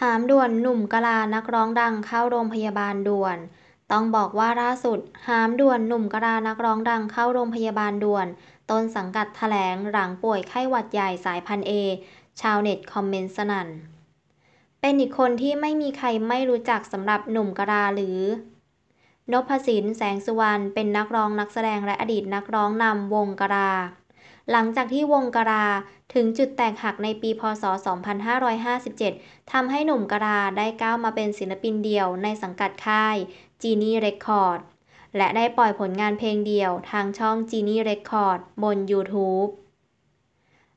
หามด่วนหนุ่มกะลานักร้องดังเข้าโรงพยาบาลด่วน ต้องบอกว่าล่าสุด หามด่วนหนุ่มกะลานักร้องดังเข้าโรงพยาบาลด่วนต้นสังกัดแถลงหลังป่วยไข้หวัดใหญ่สายพันเอชาวเน็ตคอมเมนต์สนั่น เป็นอีกคนที่ไม่มีใครไม่รู้จักสำหรับหนุ่มกะลาหรือนพสินแสงสุวรรณเป็นนักร้องนักแสดงและอดีตนักร้องนำวงกะลาหลังจากที่วงกราถึงจุดแตกหักในปีพศ 2557 ทำให้หนุ่มกราได้ก้าวมาเป็นศิลปินเดี่ยวในสังกัดค่ายจีนี่เรคคอร์ดและได้ปล่อยผลงานเพลงเดี่ยวทางช่องจีนี่เรคคอร์ดบน YouTube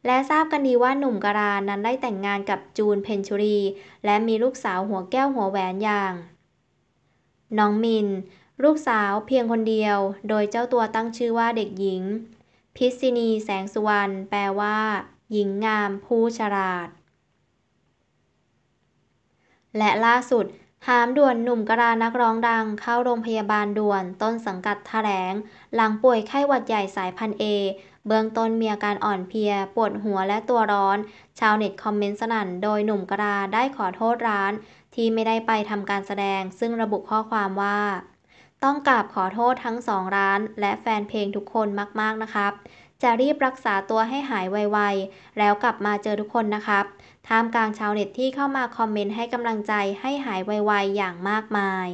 และทราบกันดีว่าหนุ่มกรา นั้นได้แต่งงานกับจูนเพนชุรี และมีลูกสาวหัวแก้วหัวแหวนอย่าง น้องมิน ลูกสาวเพียงคนเดียว โดยเจ้าตัวตั้งชื่อว่าเด็กหญิงพิษณีแสงสุวรรณแปลว่า หญิงงามผู้ฉลาด และล่าสุด หามด่วนหนุ่มกรานักร้องดัง เข้าโรงพยาบาลด่วน ต้นสังกัดแถลงหลังป่วยไข้หวัดใหญ่สายพันเอเบื้องต้นมีอาการอ่อนเพลีย ปวดหัวและตัวร้อน ชาวเน็ตคอมเมนต์สนั่น โดยหนุ่มกราได้ขอโทษร้านที่ไม่ได้ไปทำการแสดง ซึ่งระบุข้อความว่าต้องกราบขอโทษทั้งสองร้านและแฟนเพลงทุกคนมาก ๆ นะครับ จะรีบรักษาตัวให้หายไวๆ แล้วกลับมาเจอทุกคนนะครับท่ามกลางชาวเน็ตที่เข้ามาคอมเมนต์ให้กำลังใจให้หายไวๆ อย่างมากมาย